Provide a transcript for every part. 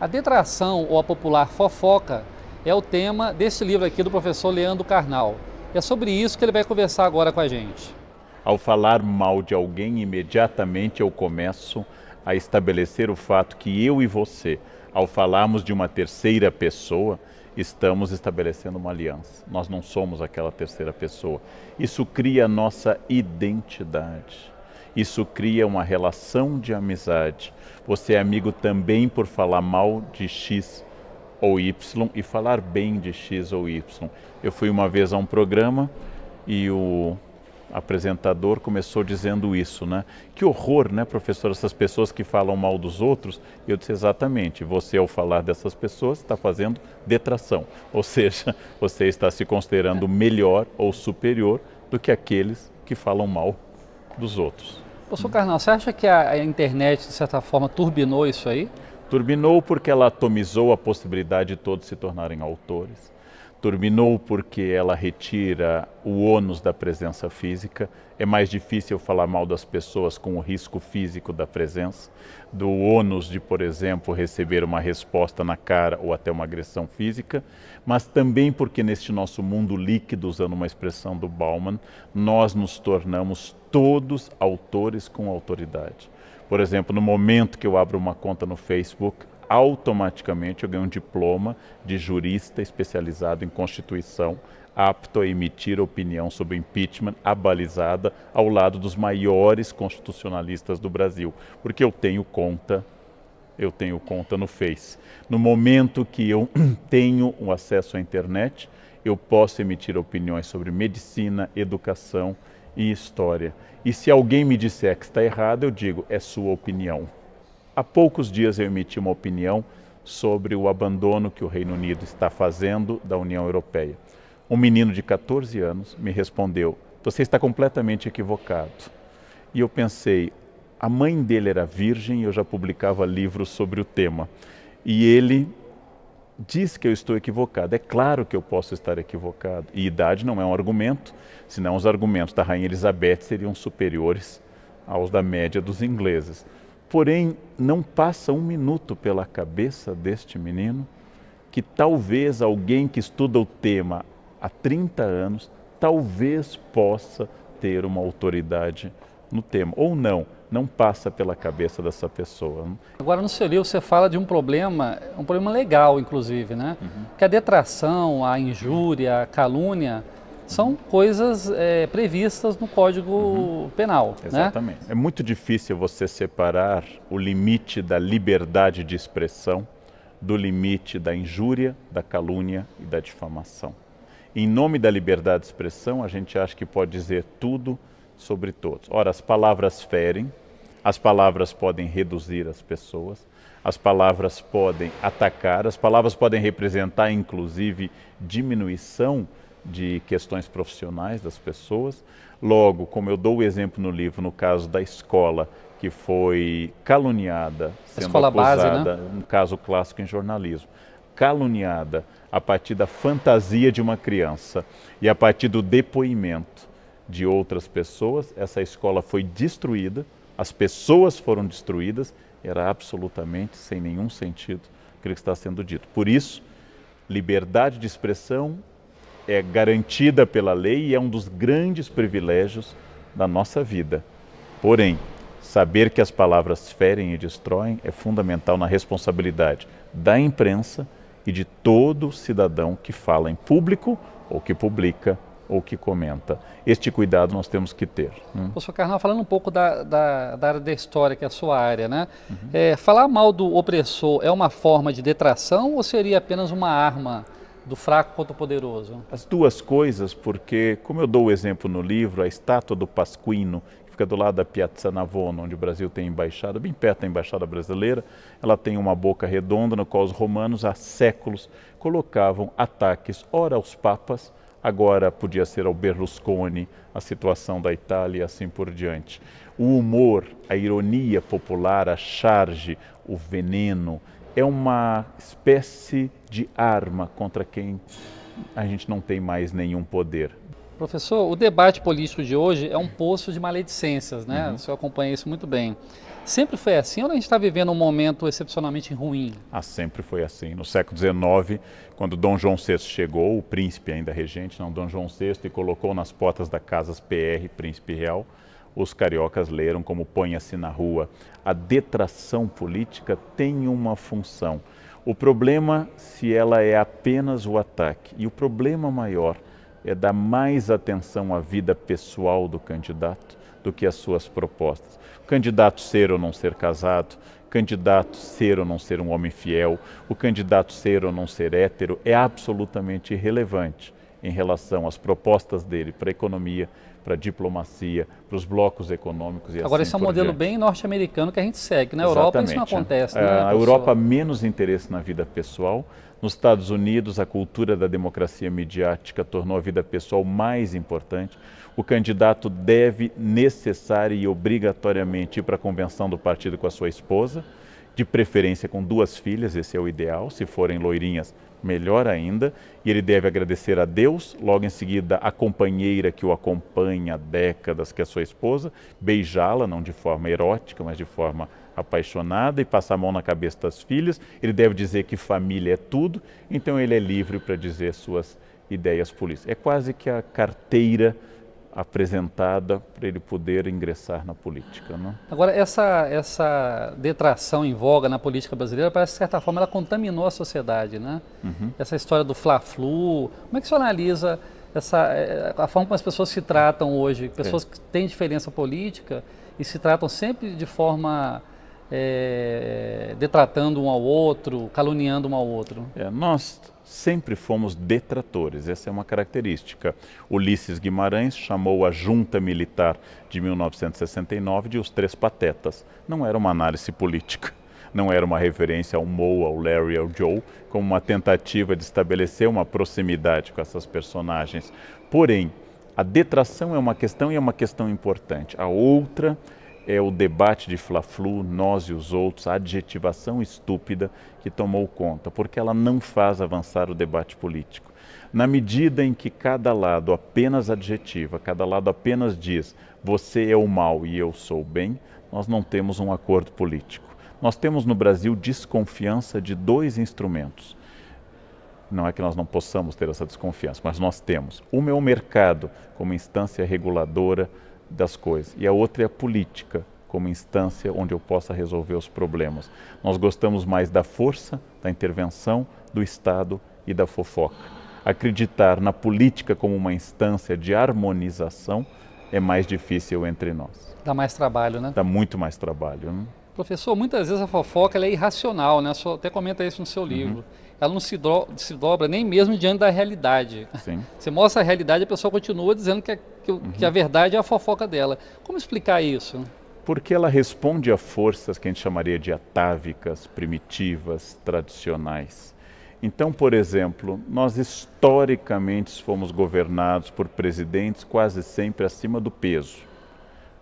A detração ou a popular fofoca é o tema desse livro aqui do professor Leandro Carnal. É sobre isso que ele vai conversar agora com a gente. Ao falar mal de alguém, imediatamente eu começo a estabelecer o fato que eu e você, ao falarmos de uma terceira pessoa, estamos estabelecendo uma aliança. Nós não somos aquela terceira pessoa. Isso cria nossa identidade. Isso cria uma relação de amizade. Você é amigo também por falar mal de X ou Y e falar bem de X ou Y. Eu fui uma vez a um programa e o apresentador começou dizendo isso, né? Que horror, né, professor, essas pessoas que falam mal dos outros. Eu disse exatamente, você ao falar dessas pessoas está fazendo detração, ou seja, você está se considerando melhor ou superior do que aqueles que falam mal dos outros. Professor Carnal, você acha que a, a internet, de certa forma, turbinou isso aí? Turbinou porque ela atomizou a possibilidade de todos se tornarem autores Terminou porque ela retira o ônus da presença física. É mais difícil falar mal das pessoas com o risco físico da presença, do ônus de, por exemplo, receber uma resposta na cara ou até uma agressão física, mas também porque neste nosso mundo líquido, usando uma expressão do Bauman, nós nos tornamos todos autores com autoridade. Por exemplo, no momento que eu abro uma conta no Facebook, automaticamente eu ganho um diploma de jurista especializado em Constituição, apto a emitir opinião sobre impeachment abalizada ao lado dos maiores constitucionalistas do Brasil, porque eu tenho conta eu tenho conta no Face. No momento que eu tenho o acesso à internet, eu posso emitir opiniões sobre medicina, educação e história. E se alguém me disser que está errado, eu digo, é sua opinião. Há poucos dias eu emiti uma opinião sobre o abandono que o Reino Unido está fazendo da União Europeia. Um menino de 14 anos me respondeu: Você está completamente equivocado. E eu pensei: a mãe dele era virgem e eu já publicava livros sobre o tema. E ele diz que eu estou equivocado. É claro que eu posso estar equivocado. E idade não é um argumento, senão os argumentos da Rainha Elizabeth seriam superiores aos da média dos ingleses. Porém, não passa um minuto pela cabeça deste menino que talvez alguém que estuda o tema há 30 anos, talvez possa ter uma autoridade no tema, ou não, não passa pela cabeça dessa pessoa. Agora, no seu livro, você fala de um problema, um problema legal, inclusive, né? Uhum. Que a detração, a injúria, a calúnia, são coisas é, previstas no Código uhum. Penal. Né? Exatamente. Né? É muito difícil você separar o limite da liberdade de expressão do limite da injúria, da calúnia e da difamação. Em nome da liberdade de expressão, a gente acha que pode dizer tudo sobre todos. Ora, as palavras ferem, as palavras podem reduzir as pessoas, as palavras podem atacar, as palavras podem representar, inclusive, diminuição de questões profissionais das pessoas. Logo, como eu dou o exemplo no livro, no caso da escola que foi caluniada, sendo escola acusada, base, né? um caso clássico em jornalismo, caluniada a partir da fantasia de uma criança e a partir do depoimento de outras pessoas, essa escola foi destruída, as pessoas foram destruídas, era absolutamente sem nenhum sentido aquilo que está sendo dito. Por isso, liberdade de expressão é garantida pela lei e é um dos grandes privilégios da nossa vida. Porém, saber que as palavras ferem e destroem é fundamental na responsabilidade da imprensa e de todo cidadão que fala em público ou que publica ou que comenta. Este cuidado nós temos que ter. Né? Hum? Professor Carnal, falando um pouco da, da, da, área da história, que é a sua área, né? Uhum. É, falar mal do opressor é uma forma de detração ou seria apenas uma arma do fraco contra o poderoso. As duas coisas, porque, como eu dou o exemplo no livro, a estátua do Pasquino, que fica do lado da Piazza Navona, onde o Brasil tem embaixada, bem perto da embaixada brasileira, ela tem uma boca redonda na qual os romanos há séculos colocavam ataques, ora aos papas, agora podia ser ao Berlusconi, a situação da Itália e assim por diante. O humor, a ironia popular, a charge, o veneno, é uma espécie de arma contra quem a gente não tem mais nenhum poder. Professor, o debate político de hoje é um poço de maledicências, né? Uhum. O senhor acompanha isso muito bem. Sempre foi assim ou a gente está vivendo um momento excepcionalmente ruim? Ah, sempre foi assim. No século XIX, quando Dom João VI chegou, o príncipe ainda regente, não, Dom João VI, e colocou nas portas da Casas PR, príncipe real, os cariocas leram como põe se na Rua. A detração política tem uma função. O problema se ela é apenas o ataque, e o problema maior é dar mais atenção à vida pessoal do candidato do que às suas propostas. O candidato ser ou não ser casado, candidato ser ou não ser um homem fiel, o candidato ser ou não ser hétero é absolutamente irrelevante em relação às propostas dele para a economia, para a diplomacia, para os blocos econômicos e assim Agora, assim esse é um modelo diante. bem norte-americano que a gente segue. Na né? Europa Exatamente. isso não né? acontece. É, né, a, a Europa, menos interesse na vida pessoal. Nos Estados Unidos, a cultura da democracia midiática tornou a vida pessoal mais importante. O candidato deve, necessário e obrigatoriamente ir para a convenção do partido com a sua esposa de preferência com duas filhas, esse é o ideal, se forem loirinhas, melhor ainda. E ele deve agradecer a Deus, logo em seguida a companheira que o acompanha há décadas, que é sua esposa, beijá-la, não de forma erótica, mas de forma apaixonada, e passar a mão na cabeça das filhas. Ele deve dizer que família é tudo, então ele é livre para dizer suas ideias políticas. É quase que a carteira apresentada para ele poder ingressar na política. Né? Agora, essa, essa detração em voga na política brasileira parece, de certa forma, ela contaminou a sociedade. Né? Uhum. Essa história do Fla-Flu, como é que você analisa essa, eh, a forma como as pessoas se tratam hoje? Pessoas é. que têm diferença política e se tratam sempre de forma é, detratando um ao outro, caluniando um ao outro? É, nós sempre fomos detratores, essa é uma característica. Ulisses Guimarães chamou a junta militar de 1969 de Os Três Patetas. Não era uma análise política. Não era uma referência ao Moe, ao Larry, ao Joe, como uma tentativa de estabelecer uma proximidade com essas personagens. Porém, a detração é uma questão e é uma questão importante. A outra é o debate de Fla-Flu, nós e os outros, a adjetivação estúpida que tomou conta, porque ela não faz avançar o debate político. Na medida em que cada lado apenas adjetiva, cada lado apenas diz você é o mal e eu sou o bem, nós não temos um acordo político. Nós temos no Brasil desconfiança de dois instrumentos. Não é que nós não possamos ter essa desconfiança, mas nós temos. Uma é o mercado, como instância reguladora das coisas, e a outra é a política, como instância onde eu possa resolver os problemas. Nós gostamos mais da força, da intervenção, do Estado e da fofoca. Acreditar na política como uma instância de harmonização é mais difícil entre nós. Dá mais trabalho, né? Dá muito mais trabalho. Né? Professor, muitas vezes a fofoca é irracional, né? só até comenta isso no seu uhum. livro. Uhum. Ela não se, do se, dobra nem mesmo diante da realidade. Sim. Você mostra a realidade e a pessoa continua dizendo que é que, uhum. que a verdade é a fofoca dela. Como explicar isso? Porque ela responde a forças que a gente chamaria de atávicas, primitivas, tradicionais. Então, por exemplo, nós historicamente fomos governados por presidentes quase sempre acima do peso.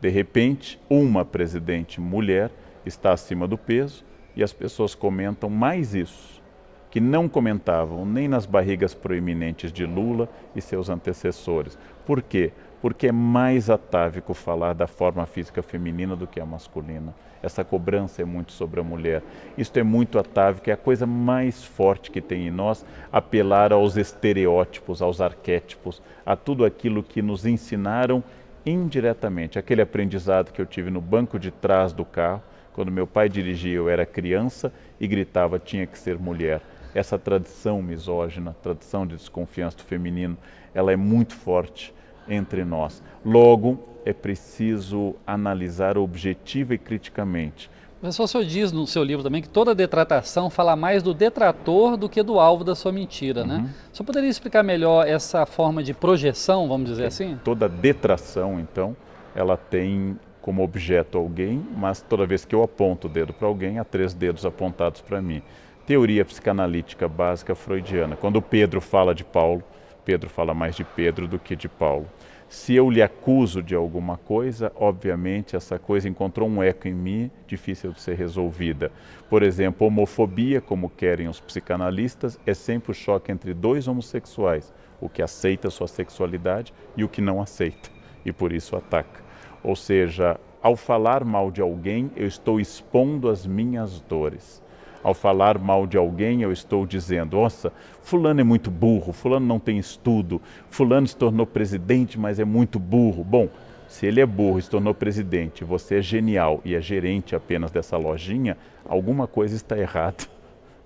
De repente, uma presidente mulher está acima do peso e as pessoas comentam mais isso, que não comentavam nem nas barrigas proeminentes de Lula e seus antecessores. Por quê? porque é mais atávico falar da forma física feminina do que a masculina. Essa cobrança é muito sobre a mulher. Isto é muito atávico, é a coisa mais forte que tem em nós apelar aos estereótipos, aos arquétipos, a tudo aquilo que nos ensinaram indiretamente. Aquele aprendizado que eu tive no banco de trás do carro, quando meu pai dirigia, eu era criança e gritava tinha que ser mulher. Essa tradição misógina, tradição de desconfiança do feminino, ela é muito forte entre nós. Logo, é preciso analisar objetiva e criticamente. Mas o senhor diz no seu livro também que toda detratação fala mais do detrator do que do alvo da sua mentira, né? uhum. né? O senhor poderia explicar melhor essa forma de projeção, vamos dizer é, assim? Toda detração, então, ela tem como objeto alguém, mas toda vez que eu aponto o dedo para alguém, há três dedos apontados para mim. Teoria psicanalítica básica freudiana. Quando Pedro fala de Paulo, Pedro fala mais de Pedro do que de Paulo. Se eu lhe acuso de alguma coisa, obviamente essa coisa encontrou um eco em mim difícil de ser resolvida. Por exemplo, homofobia, como querem os psicanalistas, é sempre o choque entre dois homossexuais, o que aceita sua sexualidade e o que não aceita, e por isso ataca. Ou seja, ao falar mal de alguém, eu estou expondo as minhas dores. Ao falar mal de alguém, eu estou dizendo: nossa, Fulano é muito burro, Fulano não tem estudo, Fulano se tornou presidente, mas é muito burro. Bom, se ele é burro e se tornou presidente, você é genial e é gerente apenas dessa lojinha, alguma coisa está errada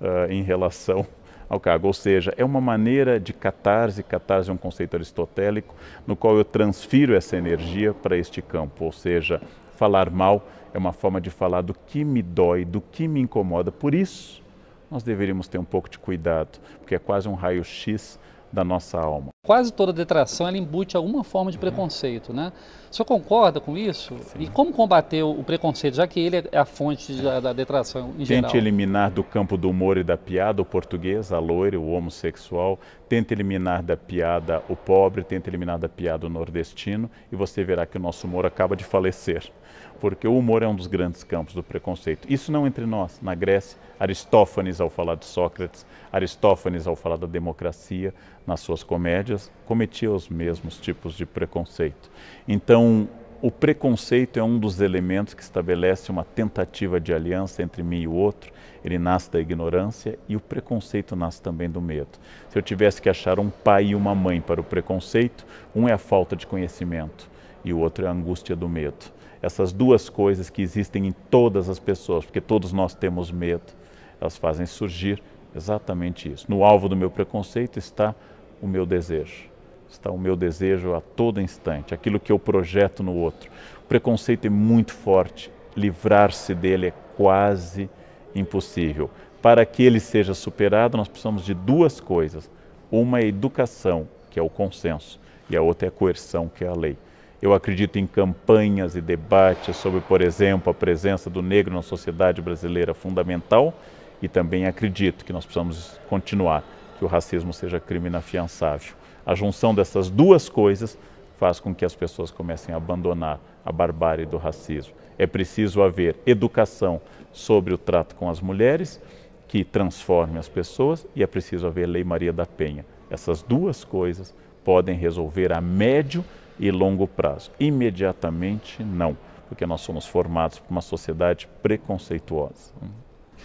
uh, em relação ao cargo. Ou seja, é uma maneira de catarse, catarse é um conceito aristotélico, no qual eu transfiro essa energia para este campo. Ou seja, Falar mal é uma forma de falar do que me dói, do que me incomoda. Por isso, nós deveríamos ter um pouco de cuidado, porque é quase um raio-x da nossa alma. Quase toda detração ela embute alguma forma de uhum. preconceito, né? O senhor concorda com isso? Sim. E como combater o preconceito, já que ele é a fonte da, detração em Tente geral? Tente eliminar do campo do humor e da piada o português, a loira, o homossexual. Tente eliminar da piada o pobre, tente eliminar da piada o nordestino e você verá que o nosso humor acaba de falecer. Porque o humor é um dos grandes campos do preconceito. Isso não entre nós. Na Grécia, Aristófanes, ao falar de Sócrates, Aristófanes, ao falar da democracia, nas suas comédias, cometia os mesmos tipos de preconceito. Então, o preconceito é um dos elementos que estabelece uma tentativa de aliança entre mim e o outro. Ele nasce da ignorância e o preconceito nasce também do medo. Se eu tivesse que achar um pai e uma mãe para o preconceito, um é a falta de conhecimento e o outro é a angústia do medo. Essas duas coisas que existem em todas as pessoas, porque todos nós temos medo, elas fazem surgir exatamente isso. No alvo do meu preconceito está o meu desejo. Está o meu desejo a todo instante, aquilo que eu projeto no outro. O preconceito é muito forte, livrar-se dele é quase impossível. Para que ele seja superado, nós precisamos de duas coisas. Uma é educação, que é o consenso, e a outra é a coerção, que é a lei. Eu acredito em campanhas e debates sobre, por exemplo, a presença do negro na sociedade brasileira fundamental e também acredito que nós precisamos continuar que o racismo seja crime inafiançável. A junção dessas duas coisas faz com que as pessoas comecem a abandonar a barbárie do racismo. É preciso haver educação sobre o trato com as mulheres, que transforme as pessoas, e é preciso haver Lei Maria da Penha. Essas duas coisas podem resolver a médio e longo prazo. Imediatamente, não, porque nós somos formados por uma sociedade preconceituosa.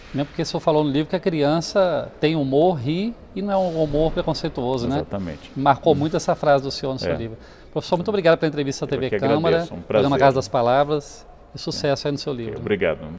Mesmo né, porque o senhor falou no livro que a criança tem humor, ri e não é um humor preconceituoso, Exatamente. né? Exatamente. Marcou hum. muito uhum. essa frase do senhor no seu é. livro. Professor, muito obrigado pela entrevista à TV Câmara, agradeço, um prazer. programa Casa das Palavras e sucesso é. aí no seu livro. Okay, obrigado.